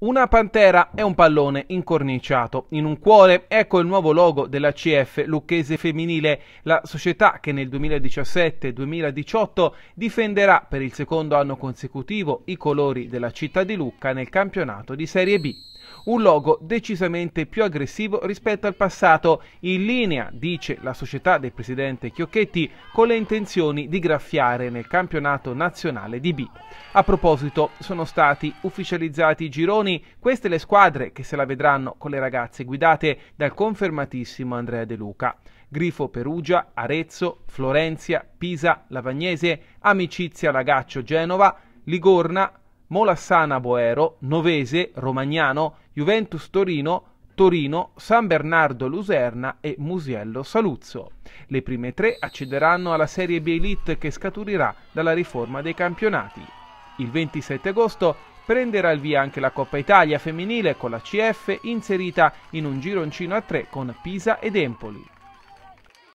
Una pantera è un pallone incorniciato in un cuore, ecco il nuovo logo della CF Lucchese Femminile, la società che nel 2017-2018 difenderà per il secondo anno consecutivo i colori della città di Lucca nel campionato di Serie B. Un logo decisamente più aggressivo rispetto al passato, in linea, dice la società del presidente Chiocchetti, con le intenzioni di graffiare nel campionato nazionale di B. A proposito, sono stati ufficializzati i gironi Berlusconi, queste le squadre che se la vedranno con le ragazze guidate dal confermatissimo Andrea De Luca. Grifo Perugia, Arezzo, Florenzia, Pisa, Lavagnese, Amicizia Lagaccio Genova, Ligorna, Molassana Boero, Novese, Romagnano, Juventus Torino, Torino, San Bernardo Luserna e Musiello Saluzzo. Le prime tre accederanno alla Serie B Elite che scaturirà dalla riforma dei campionati. Il 27 agosto prenderà il via anche la Coppa Italia femminile con la CF inserita in un gironcino a tre con Pisa ed Empoli.